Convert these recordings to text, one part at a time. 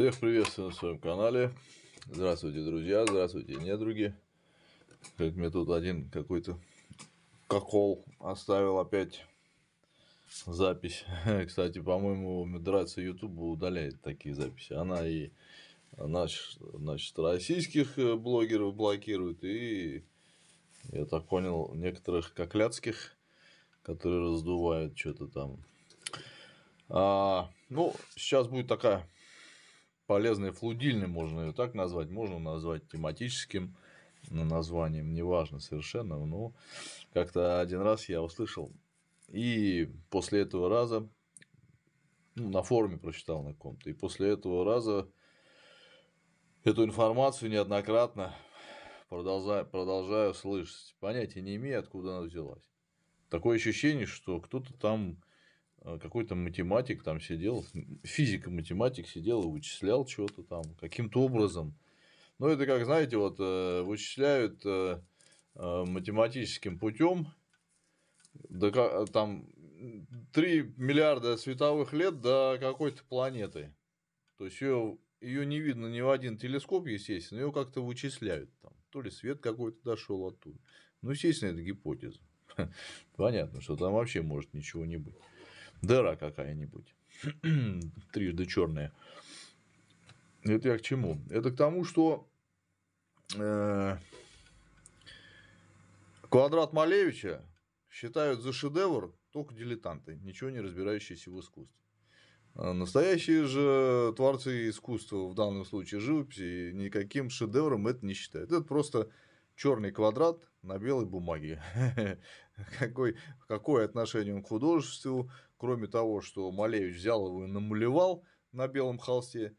Всех приветствую на своем канале. Здравствуйте, друзья. Здравствуйте, недруги. Как мне тут один какой-то кокол оставил опять запись. Кстати, по-моему, медрация YouTube удаляет такие записи. Она и наш, значит, российских э, блогеров блокирует, и, я так понял, некоторых кокляцких, которые раздувают что-то там. А, ну, сейчас будет такая полезный флудильный, можно ее так назвать, можно назвать тематическим ну, названием, неважно совершенно, но как-то один раз я услышал, и после этого раза ну, на форуме прочитал на ком-то, и после этого раза эту информацию неоднократно продолжаю, продолжаю слышать. Понятия не имею, откуда она взялась. Такое ощущение, что кто-то там Э, какой-то математик там сидел, физико-математик сидел и вычислял что-то там каким-то образом. Ну, это как, знаете, вот э, вычисляют э, математическим путем, до, там 3 миллиарда световых лет до какой-то планеты. То есть ее, ее не видно ни в один телескоп, естественно, ее как-то вычисляют там. То ли свет какой-то дошел оттуда. Ну, естественно, это гипотеза. Понятно, что там вообще может ничего не быть дыра какая-нибудь, трижды черная. Это я к чему? Это к тому, что э, квадрат Малевича считают за шедевр только дилетанты, ничего не разбирающиеся в искусстве. А настоящие же творцы искусства, в данном случае живописи, никаким шедевром это не считают. Это просто черный квадрат, на белой бумаге. Какой, какое отношение он к художеству, кроме того, что Малевич взял его и намалевал на белом холсте,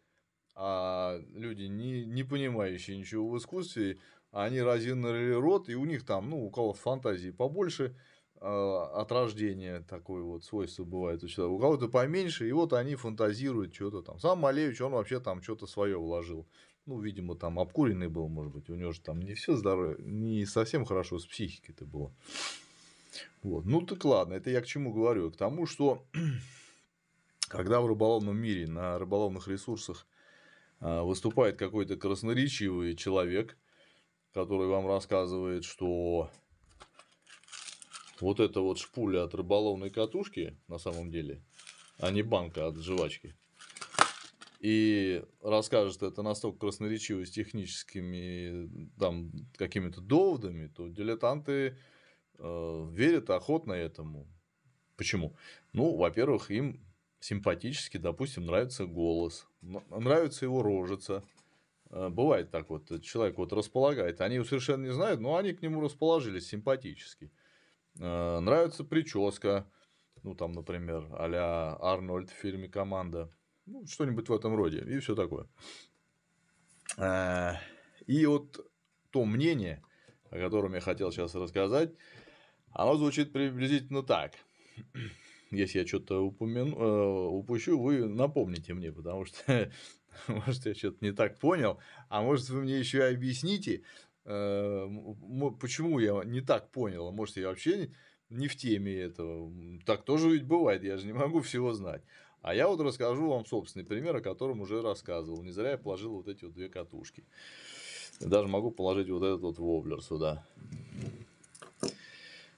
а люди, не, не понимающие ничего в искусстве, они разинули рот, и у них там, ну, у кого фантазии побольше – а, от рождения такое вот свойство бывает у человека. У кого-то поменьше, и вот они фантазируют что-то там. Сам Малевич, он вообще там что-то свое вложил. Ну, видимо, там обкуренный был, может быть. У него же там не все здоровье, не совсем хорошо с психикой это было. Вот. Ну, так ладно, это я к чему говорю? К тому, что когда в рыболовном мире на рыболовных ресурсах а, выступает какой-то красноречивый человек, который вам рассказывает, что вот эта вот шпуля от рыболовной катушки, на самом деле, а не банка от жвачки. И расскажет это настолько красноречиво с техническими там какими-то доводами, то дилетанты э, верят охотно этому. Почему? Ну, во-первых, им симпатически, допустим, нравится голос, нравится его рожица. Э, бывает так вот, человек вот располагает, они его совершенно не знают, но они к нему расположились симпатически. Э, нравится прическа, ну, там, например, а Арнольд в фильме «Команда». Ну, что-нибудь в этом роде. И все такое. Э, и вот то мнение, о котором я хотел сейчас рассказать, оно звучит приблизительно так. Если я что-то упомяну, э, упущу, вы напомните мне, потому что, может, я что-то не так понял, а может, вы мне еще объясните, Э, почему я не так понял? А может, я вообще не в теме этого. Так тоже ведь бывает, я же не могу всего знать. А я вот расскажу вам собственный пример, о котором уже рассказывал. Не зря я положил вот эти вот две катушки. Даже могу положить вот этот вот воблер сюда.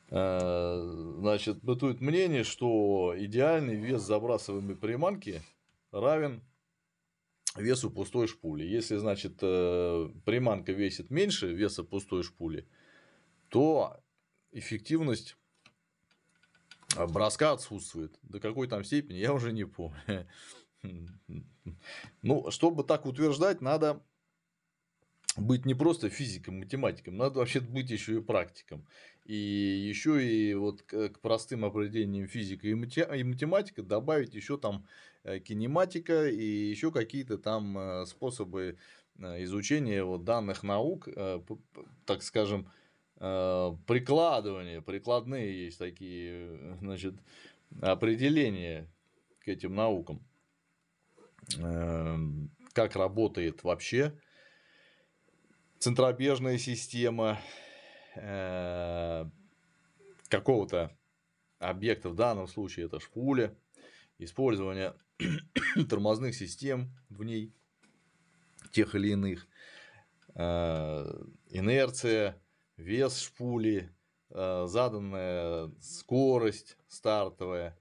Э, значит, бытует мнение, что идеальный вес забрасываемой приманки равен весу пустой шпули. Если, значит, э, приманка весит меньше веса пустой шпули, то эффективность э, броска отсутствует. До какой там степени, я уже не помню. Ну, чтобы так утверждать, надо быть не просто физиком, математиком, надо вообще быть еще и практиком. И еще и вот к простым определениям физика и математика добавить еще там Э, кинематика и еще какие-то там э, способы э, изучения вот данных наук, так скажем, прикладывания, прикладные есть такие значит, определения к этим наукам. Эм, как работает вообще центробежная система какого-то объекта, в данном случае это шпуля, использование тормозных систем в ней, тех или иных, а, инерция, вес шпули, а, заданная скорость стартовая,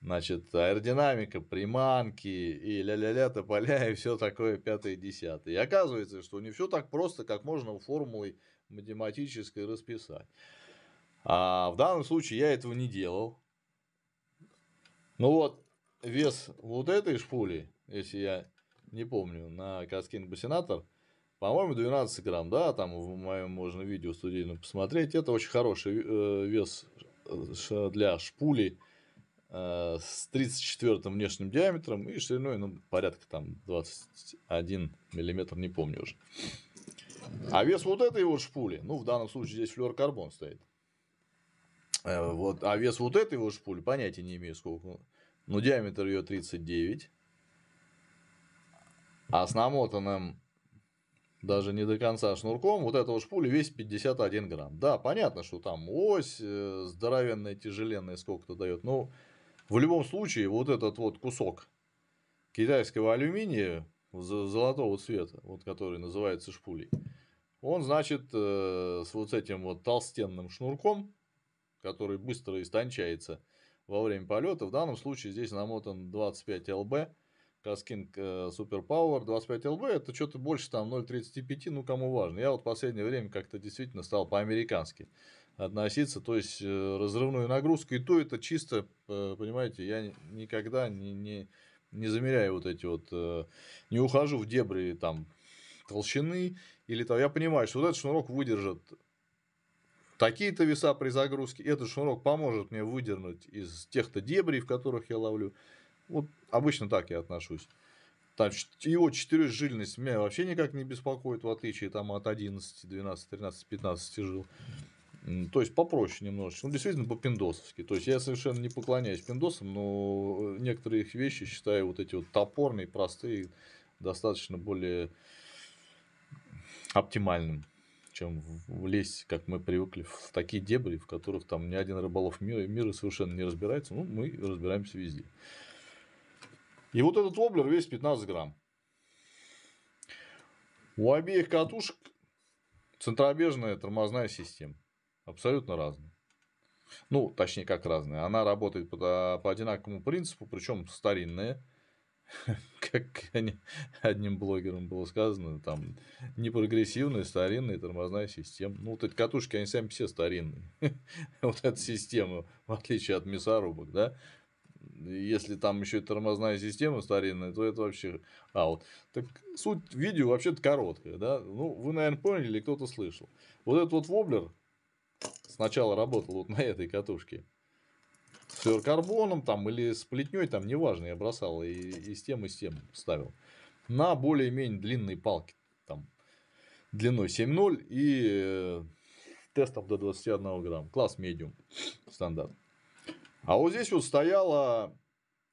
значит, аэродинамика, приманки и ля-ля-ля, тополя и все такое пятое, десятое. И оказывается, что не все так просто, как можно формулой математической расписать. А в данном случае я этого не делал. Ну вот, вес вот этой шпули, если я не помню, на Каскин Бассинатор, по-моему, 12 грамм, да, там в моем можно видео студийном посмотреть. Это очень хороший э, вес для шпули э, с 34 внешним диаметром и шириной, ну, порядка там 21 миллиметр, не помню уже. А вес вот этой вот шпули, ну, в данном случае здесь флюоркарбон стоит. Э, вот, а вес вот этой вот шпули, понятия не имею, сколько ну, диаметр ее 39. А с намотанным даже не до конца шнурком, вот этого шпуля весит 51 грамм. Да, понятно, что там ось э, здоровенная, тяжеленная сколько-то дает, но в любом случае вот этот вот кусок китайского алюминия золотого цвета, вот который называется шпулей, он, значит, э, с вот этим вот толстенным шнурком, который быстро истончается, во время полета. В данном случае здесь намотан 25 ЛБ. каскинг э, Супер Пауэр 25 ЛБ, это что-то больше там 0.35, ну кому важно. Я вот в последнее время как-то действительно стал по-американски относиться, то есть э, разрывную нагрузку, и то это чисто, э, понимаете, я никогда не, не, не замеряю вот эти вот, не ухожу в дебри там толщины или там, я понимаю, что вот этот шнурок выдержит такие-то веса при загрузке, этот шнурок поможет мне выдернуть из тех-то дебрей, в которых я ловлю. Вот обычно так я отношусь. Там его четырехжильность меня вообще никак не беспокоит, в отличие там, от 11, 12, 13, 15 жил. То есть попроще немножечко. Ну, действительно, по-пиндосовски. То есть я совершенно не поклоняюсь пиндосам, но э, некоторые их вещи считаю вот эти вот топорные, простые, достаточно более оптимальным чем влезть, как мы привыкли, в такие дебри, в которых там ни один рыболов мира, мира совершенно не разбирается. Ну, мы разбираемся везде. И вот этот воблер весит 15 грамм. У обеих катушек центробежная тормозная система. Абсолютно разная. Ну, точнее, как разная. Она работает по, по одинаковому принципу, причем старинная. как одним блогером было сказано, там непрогрессивная старинная тормозная система. Ну, вот эти катушки, они сами все старинные. вот эта система, в отличие от мясорубок, да. Если там еще и тормозная система старинная, то это вообще аут. Так суть видео вообще-то короткая, да. Ну, вы, наверное, поняли или кто-то слышал. Вот этот вот воблер сначала работал вот на этой катушке с флюоркарбоном там, или с плетней, там, неважно, я бросал и, и с тем, и с тем ставил. На более-менее длинные палки, там, длиной 7.0 и э, тестов до 21 грамм. Класс медиум, стандарт. А вот здесь вот стояла...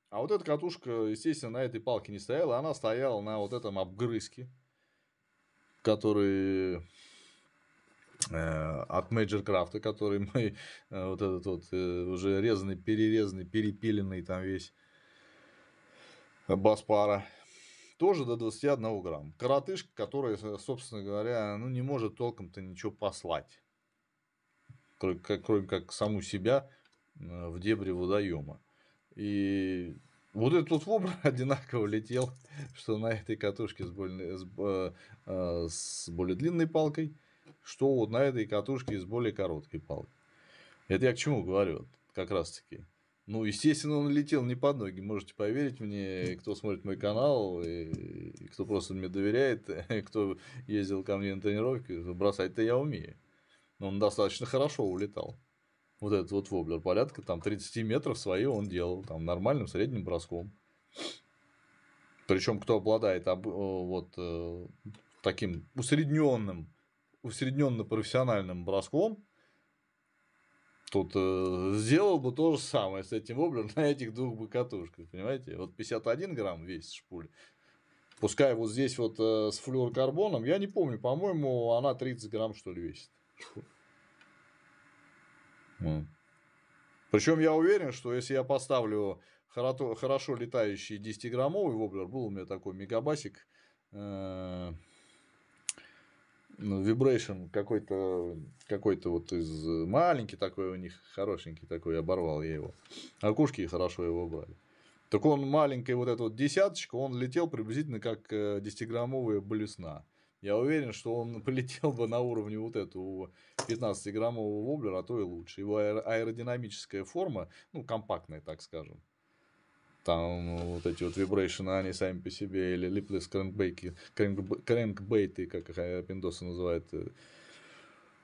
А вот эта катушка, естественно, на этой палке не стояла, она стояла на вот этом обгрызке, который Э, от Major Craft, который мы, э, вот этот вот э, уже резанный, перерезанный, перепиленный там весь баспара, тоже до 21 грамм. Коротышка, которая, собственно говоря, ну, не может толком-то ничего послать, кроме как, кроме как саму себя в дебри водоема. И вот этот вот вобр одинаково летел, что на этой катушке с более, с, с более длинной палкой – что вот на этой катушке из более короткой палки. Это я к чему говорю, как раз таки. Ну, естественно, он летел не под ноги, можете поверить мне, кто смотрит мой канал, и, и кто просто мне доверяет, кто ездил ко мне на тренировки, бросать-то я умею. Но он достаточно хорошо улетал. Вот этот вот воблер, порядка там 30 метров свои он делал, там нормальным средним броском. Причем, кто обладает об, э, вот э, таким усредненным усредненно-профессиональным броском, тут э, сделал бы то же самое с этим воблером на этих двух бы понимаете? Вот 51 грамм весит шпуль. Пускай вот здесь вот э, с флюоркарбоном, я не помню, по-моему, она 30 грамм, что ли, весит. Причем я уверен, что если я поставлю хорошо, хорошо летающий 10-граммовый воблер, был у меня такой мегабасик, э, Vibration ну, какой-то какой-то вот из э, маленький такой у них, хорошенький такой, оборвал я его. Окушки хорошо его брали. Так он маленькая вот этот вот десяточка, он летел приблизительно как 10-граммовая э, блесна. Я уверен, что он полетел бы на уровне вот этого 15-граммового воблера, а то и лучше. Его аэродинамическая форма, ну, компактная, так скажем, там э, вот эти вот вибрейшены, они сами по себе, или липлес крэнкбейки, крэнкбейты, как их э, пиндосы называют, э,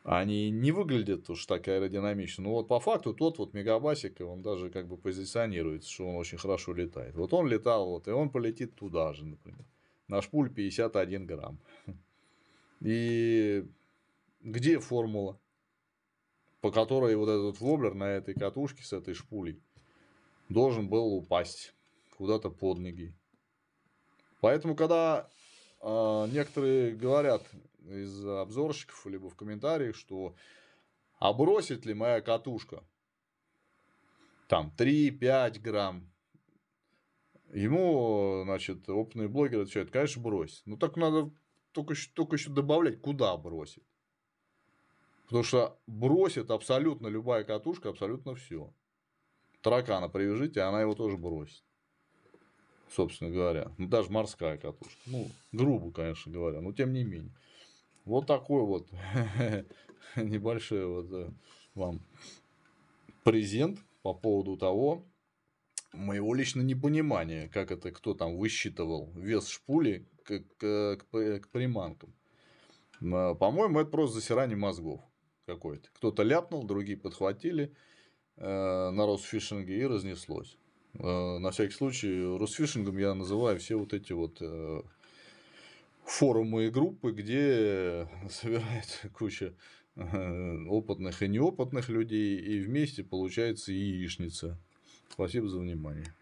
они не выглядят уж так аэродинамично. Но ну, вот по факту тот вот мегабасик, он даже как бы позиционируется, что он очень хорошо летает. Вот он летал, вот, и он полетит туда же, например. Наш пуль 51 грамм. И где формула, по которой вот этот воблер на этой катушке с этой шпулей должен был упасть куда-то под ноги. Поэтому, когда э, некоторые говорят из обзорщиков, либо в комментариях, что а бросит ли моя катушка там 3-5 грамм, ему, значит, опытные блогеры отвечают, конечно, брось. но ну, так надо только, еще только еще добавлять, куда бросит. Потому что бросит абсолютно любая катушка, абсолютно все таракана привяжите, она его тоже бросит. Собственно говоря. Ну, даже морская катушка. Ну, грубо, конечно говоря, но тем не менее. Вот такой вот небольшой вот э, вам презент по поводу того, моего личного непонимания, как это кто там высчитывал вес шпули к, к, к, к приманкам. А, по-моему, это просто засирание мозгов какое-то. Кто-то ляпнул, другие подхватили. Э, на Росфишинге и разнеслось. Э, на всякий случай, Росфишингом я называю все вот эти вот э, форумы и группы, где собирается куча опытных и неопытных людей, и вместе получается яичница. Спасибо за внимание.